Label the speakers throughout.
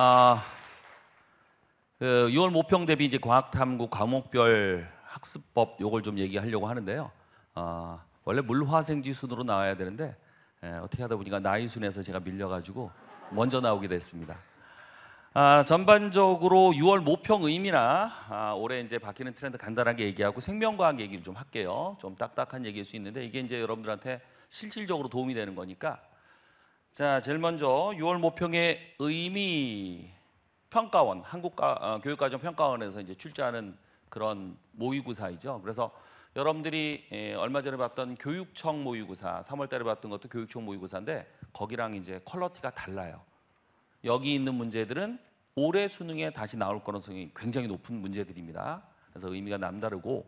Speaker 1: 아, 그 6월 모평 대비 이제 과학탐구 과목별 학습법 요걸 좀 얘기하려고 하는데요. 아, 원래 물화생지 순으로 나와야 되는데 예, 어떻게 하다 보니까 나이 순에서 제가 밀려가지고 먼저 나오게 됐습니다. 아, 전반적으로 6월 모평 의미나 아, 올해 이제 바뀌는 트렌드 간단하게 얘기하고 생명과학 얘기를 좀 할게요. 좀 딱딱한 얘기일 수 있는데 이게 이제 여러분들한테 실질적으로 도움이 되는 거니까 자, 제일 먼저 6월 모평의 의미 평가원 한국가 어, 교육과정 평가원에서 이제 출제하는 그런 모의고사이죠. 그래서 여러분들이 에, 예, 얼마 전에 봤던 교육청 모의고사, 3월달에 봤던 것도 교육청 모의고사인데 거기랑 이제 컬러티가 달라요. 여기 있는 문제들은 올해 수능에 다시 나올 가능성이 굉장히 높은 문제들입니다. 그래서 의미가 남다르고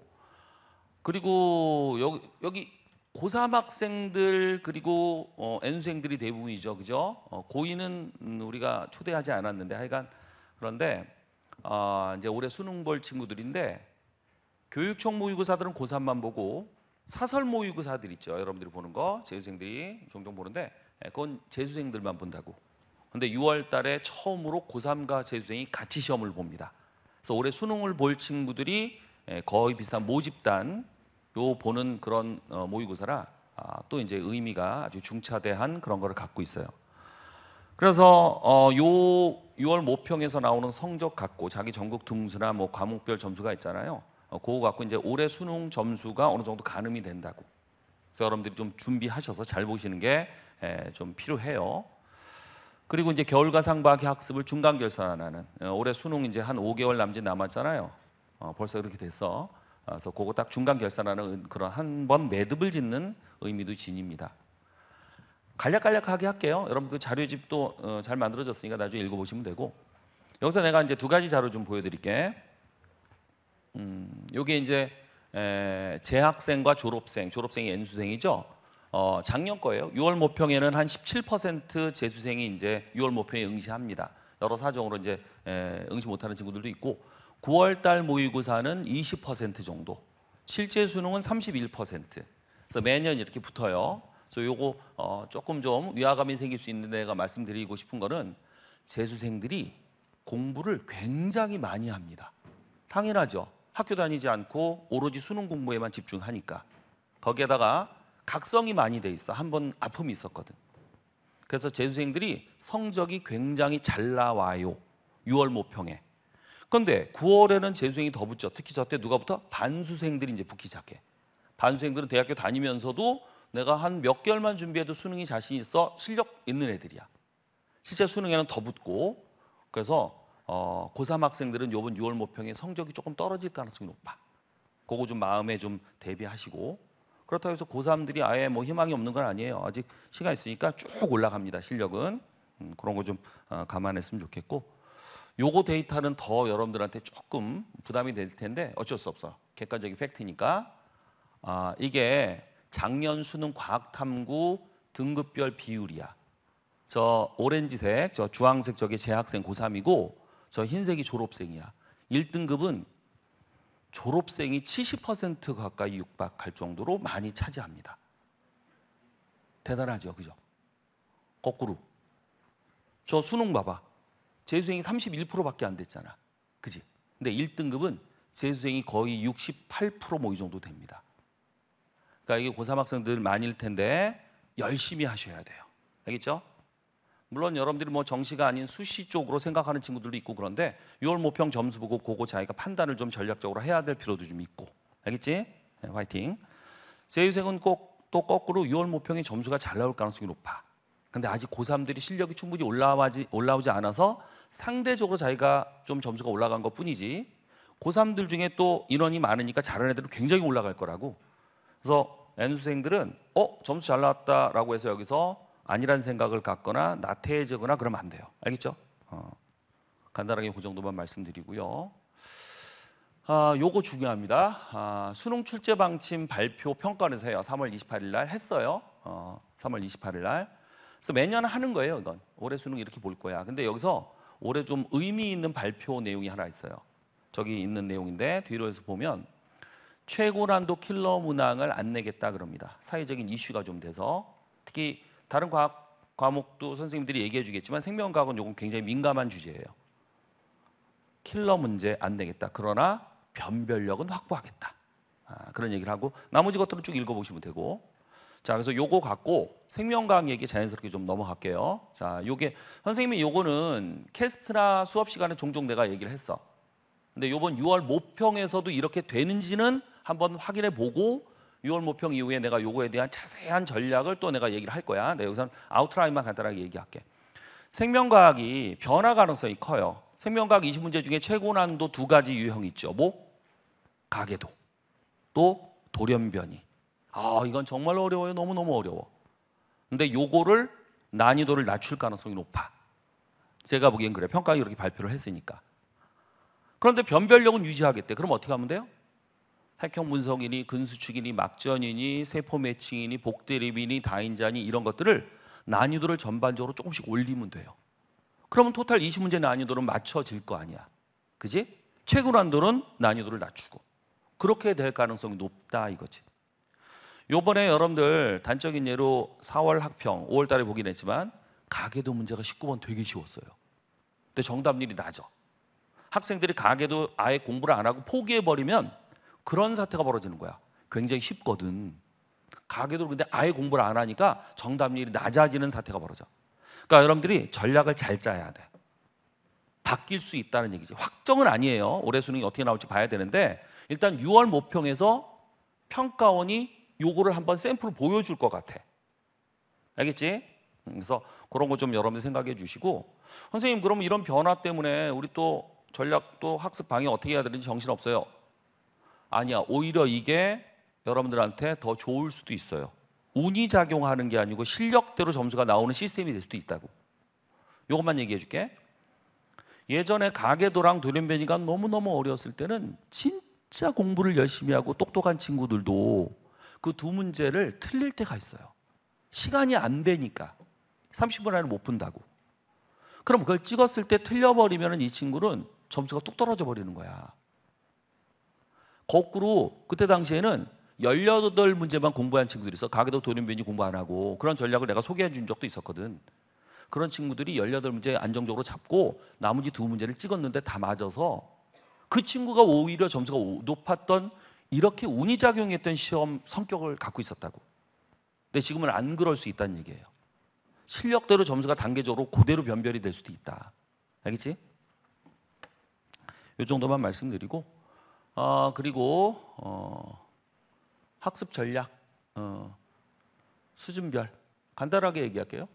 Speaker 1: 그리고 여기, 여기 고3 학생들 그리고 어, n 생들이 대부분이죠. 그죠? 어, 고2는 음, 우리가 초대하지 않았는데 하여간 그런데 어, 이제 올해 수능 볼 친구들인데 교육청 모의고사들은 고3만 보고 사설 모의고사들 있죠. 여러분들이 보는 거 재수생들이 종종 보는데 예, 그건 재수생들만 본다고. 근데 6월 달에 처음으로 고3과 재수생이 같이 시험을 봅니다. 그래서 올해 수능을 볼 친구들이 예, 거의 비슷한 모집단 요 보는 그런 어, 모의고사라 아, 또 이제 의미가 아주 중차대한 그런 거를 갖고 있어요. 그래서 어, 요 6월 모평에서 나오는 성적 갖고 자기 전국 등수나 뭐 과목별 점수가 있잖아요. 어, 그거 갖고 이제 올해 수능 점수가 어느 정도 가늠이 된다고. 그래서 여러분들이 좀 준비하셔서 잘 보시는 게좀 예, 필요해요. 그리고 이제 겨울가상 과학 학습을 중간 결산하는 올해 수능 이제 한 5개월 남짓 남았잖아요. 벌써 그렇게 됐어. 어, 그래서 그거 딱 중간 결산하는 그런 한 번 매듭을 짓는 의미도 지닙니다. 간략간략하게 할게요. 여러분 그 자료집도 어, 잘 만들어졌으니까 나중에 읽어보시면 되고 여기서 내가 이제 두 가지 자료 좀 보여드릴게. 음, 요게 이제 에, 재학생과 졸업생, 졸업생이 연수생이죠 어, 작년 거예요. 6월 모평에는 한 17% 재수생이 이제 6월 모평에 응시합니다. 여러 사정으로 이제 에, 응시 못하는 친구들도 있고 9월 달 모의고사는 20% 정도, 실제 수능은 31%. 그래서 매년 이렇게 붙어요. 그래서 요거 어, 조금 좀 위화감이 생길 수 있는 내가 말씀드리고 싶은 거는 재수생들이 공부를 굉장히 많이 합니다. 당연하죠. 학교 다니지 않고 오로지 수능 공부에만 집중하니까. 거기에다가 각성이 많이 돼 있어. 한번 아픔이 있었거든. 그래서 재수생들이 성적이 굉장히 잘 나와요. 6월 모평에. 그런데 9월에는 재수생이 더 붙죠. 특히 저 때 누가 붙어? 반수생들이 이제 붙기 시작해. 반수생들은 대학교 다니면서도 내가 한 몇 개월만 준비해도 수능이 자신 있어 실력 있는 애들이야. 실제 수능에는 더 붙고 그래서 어, 고3 학생들은 요번 6월 모평에 성적이 조금 떨어질 가능성이 높아. 그거 좀 마음에 좀 대비하시고 그렇다고 해서 고3들이 아예 뭐 희망이 없는 건 아니에요. 아직 시간 있으니까 쭉 올라갑니다. 실력은 음, 그런 거좀 어, 감안했으면 좋겠고 요거 데이터는 더 여러분들한테 조금 부담이 될 텐데 어쩔 수 없어. 객관적인 팩트니까. 아, 이게 작년 수능 과학탐구 등급별 비율이야. 저 오렌지색, 저 주황색 저게 재학생 고3이고 저 흰색이 졸업생이야. 1등급은 졸업생이 70% 가까이 육박할 정도로 많이 차지합니다. 대단하죠, 그죠? 거꾸로. 저 수능 봐봐. 재수생이 31%밖에 안 됐잖아. 그지? 근데 1등급은 재수생이 거의 68%모이 뭐 정도 됩니다. 그러니까 이게 고3 학생들 많을 텐데 열심히 하셔야 돼요. 알겠죠? 물론 여러분들이 뭐 정시가 아닌 수시 쪽으로 생각하는 친구들도 있고 그런데 6월 모평 점수 보고 그거 자기가 판단을 좀 전략적으로 해야 될 필요도 좀 있고 알겠지? 네, 화이팅 재유생은 꼭 또 거꾸로 6월 모평의 점수가 잘 나올 가능성이 높아 근데 아직 고3들이 실력이 충분히 올라와지, 올라오지 않아서 상대적으로 자기가 좀 점수가 올라간 것 뿐이지 고3들 중에 또 인원이 많으니까 잘하는 애들은 굉장히 올라갈 거라고 그래서 N수생들은 어? 점수 잘 나왔다라고 해서 여기서 아니란 생각을 갖거나 나태해지거나 그러면 안 돼요 알겠죠? 어. 간단하게 그 정도만 말씀드리고요 아, 요거 중요합니다 아, 수능 출제 방침 발표 평가에서 해요 3월 28일 날 했어요 어, 3월 28일 날 그래서 매년 하는 거예요 이건 올해 수능 이렇게 볼 거야 근데 여기서 올해 좀 의미 있는 발표 내용이 하나 있어요. 저기 있는 내용인데 뒤로에서 보면 최고난도 킬러 문항을 안 내겠다 그럽니다. 사회적인 이슈가 좀 돼서 특히 다른 과학 과목도 선생님들이 얘기해 주겠지만 생명과학은 요건 굉장히 민감한 주제예요. 킬러 문제 안 내겠다. 그러나 변별력은 확보하겠다. 아, 그런 얘기를 하고 나머지 것들은 쭉 읽어보시면 되고 자, 그래서 요거 갖고 생명과학 얘기 자연스럽게 좀 넘어갈게요. 자, 요게 선생님이 요거는 캐스트라 수업 시간에 종종 내가 얘기를 했어. 근데 요번 6월 모평에서도 이렇게 되는지는 한번 확인해 보고 6월 모평 이후에 내가 요거에 대한 자세한 전략을 또 내가 얘기를 할 거야. 내가 여기서 아웃라인만 간단하게 얘기할게. 생명과학이 변화 가능성이 커요. 생명과학 20문제 중에 최고 난도 두 가지 유형이 있죠. 뭐? 가계도, 또 돌연변이. 아, 이건 정말 어려워요. 너무너무 어려워. 근데 요거를 난이도를 낮출 가능성이 높아. 제가 보기엔 그래. 평가 이렇게 발표를 했으니까. 그런데 변별력은 유지하겠대. 그럼 어떻게 하면 돼요? 핵형 분석이니 근수축이니 막전이니 세포 매칭이니 복대립이니 다인자니 이런 것들을 난이도를 전반적으로 조금씩 올리면 돼요. 그러면 토탈 20문제 난이도는 맞춰질 거 아니야. 그지? 최고 난도는 난이도를 낮추고 그렇게 될 가능성이 높다 이거지. 요번에 여러분들 단적인 예로 4월 학평, 5월 달에 보긴 했지만 가계도 문제가 19번 되게 쉬웠어요. 근데 정답률이 낮아. 학생들이 가계도 아예 공부를 안 하고 포기해 버리면 그런 사태가 벌어지는 거야. 굉장히 쉽거든. 가계도 근데 아예 공부를 안 하니까 정답률이 낮아지는 사태가 벌어져. 그러니까 여러분들이 전략을 잘 짜야 돼. 바뀔 수 있다는 얘기지. 확정은 아니에요. 올해 수능이 어떻게 나올지 봐야 되는데 일단 6월 모평에서 평가원이 요거를 한번 샘플 보여줄 것 같아. 알겠지? 그래서 그런 거 좀 여러분 생각해 주시고 선생님 그럼 이런 변화 때문에 우리 또 전략도 학습 방해 어떻게 해야 되는지 정신 없어요. 아니야 오히려 이게 여러분들한테 더 좋을 수도 있어요. 운이 작용하는 게 아니고 실력대로 점수가 나오는 시스템이 될 수도 있다고. 요것만 얘기해 줄게. 예전에 가계도랑 도연변이가 너무너무 어렸을 때는 진짜 공부를 열심히 하고 똑똑한 친구들도 그두 문제를 틀릴 때가 있어요. 시간이 안 되니까 30분 안에 못 푼다고. 그럼 그걸 찍었을 때 틀려버리면 이 친구는 점수가 뚝 떨어져 버리는 거야. 거꾸로 그때 당시에는 18문제만 공부한 친구들이 있어. 가게도 도련변이 공부 안 하고 그런 전략을 내가 소개해 준 적도 있었거든. 그런 친구들이 18문제 안정적으로 잡고 나머지 두 문제를 찍었는데 다 맞아서 그 친구가 오히려 점수가 높았던 이렇게 운이 작용했던 시험 성격을 갖고 있었다고. 근데 지금은 안 그럴 수 있다는 얘기예요. 실력대로 점수가 단계적으로 그대로 변별이 될 수도 있다. 알겠지? 이 정도만 말씀드리고, 어, 그리고 어, 학습 전략, 어, 수준별 간단하게 얘기할게요.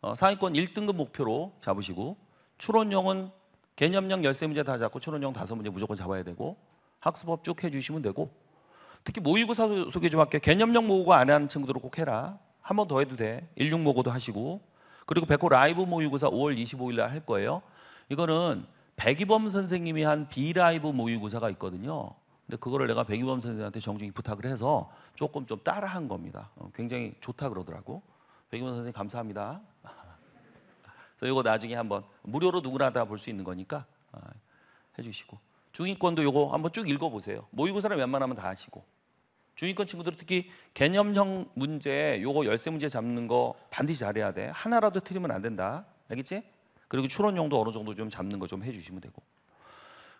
Speaker 1: 어, 상위권 1등급 목표로 잡으시고 추론형은 개념형 13문제 다 잡고 추론형 5문제 무조건 잡아야 되고 학습법 쭉 해주시면 되고 특히 모의고사 소개 좀 할게요. 개념형 모의고사 안 하는 친구들은 꼭 해라. 한 번 더 해도 돼. 16 모고도 하시고 그리고 백호 라이브 모의고사 5월 25일 날할 거예요. 이거는 백이범 선생님이 한 비라이브 모의고사가 있거든요. 근데 그거를 내가 백이범 선생님한테 정중히 부탁을 해서 조금 좀 따라한 겁니다. 어, 굉장히 좋다 그러더라고. 백이범 선생님 감사합니다. 이거 나중에 한번 무료로 누구나 다 볼 수 있는 거니까 어, 해주시고. 중위권도 요거 한번 쭉 읽어보세요. 모의고사를 웬만하면 다 하시고 중위권 친구들 특히 개념형 문제 요거 열쇠 문제 잡는 거 반드시 잘해야 돼. 하나라도 틀리면 안 된다. 알겠지? 그리고 추론형도 어느 정도 좀 잡는 거 좀 해주시면 되고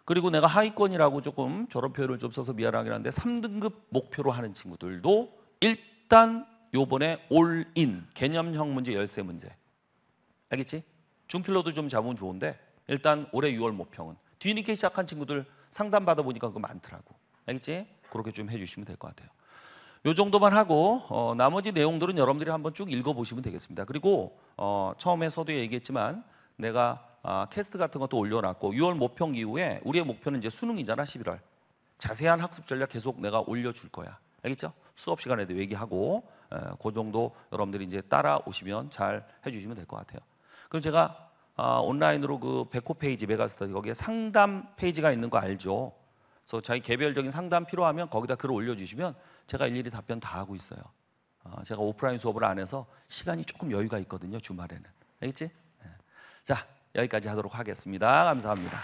Speaker 1: 그리고 내가 하위권이라고 조금 졸업 표현을 좀 써서 미안하긴 한데 3등급 목표로 하는 친구들도 일단 요번에 올인 개념형 문제 열쇠 문제 알겠지? 중킬러도 좀 잡으면 좋은데 일단 올해 6월 모평은 뒤늦게 시작한 친구들 상담 받아보니까 그거 많더라고. 알겠지? 그렇게 좀 해주시면 될 것 같아요. 요 정도만 하고 어, 나머지 내용들은 여러분들이 한번 쭉 읽어보시면 되겠습니다. 그리고 어, 처음에서도 얘기했지만 내가 아, 캐스트 같은 것도 올려놨고 6월 모평 이후에 우리의 목표는 이제 수능이잖아 11월. 자세한 학습 전략 계속 내가 올려줄 거야. 알겠죠? 수업 시간에도 얘기하고 에, 어, 그 정도 여러분들이 이제 따라오시면 잘 해주시면 될 것 같아요. 그럼 제가 아, 온라인으로 그 백호 페이지 메가스터 거기에 상담 페이지가 있는 거 알죠? 그래서 자기 개별적인 상담 필요하면 거기다 글을 올려주시면 제가 일일이 답변 다 하고 있어요. 아, 제가 오프라인 수업을 안 해서 시간이 조금 여유가 있거든요 주말에는 알겠지? 네. 자 여기까지 하도록 하겠습니다. 감사합니다.